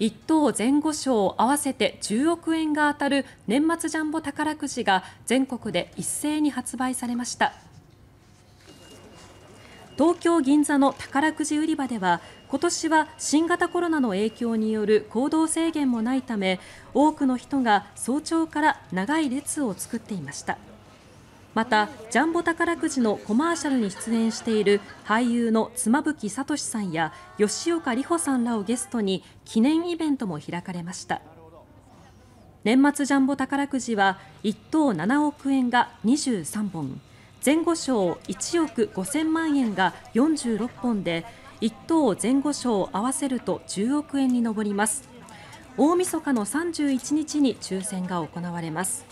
1等前後賞合わせて10億円が当たる年末ジャンボ宝くじが全国で一斉に発売されました。東京・銀座の宝くじ売り場では今年は新型コロナの影響による行動制限もないため多くの人が早朝から長い列を作っていました。また、ジャンボ宝くじのコマーシャルに出演している俳優の妻夫木聡さんや吉岡里帆さんらをゲストに記念イベントも開かれました。年末ジャンボ宝くじは1等7億円が23本前後賞1億5000万円が46本で1等前後賞合わせると10億円に上ります大晦日の31日に抽選が行われます。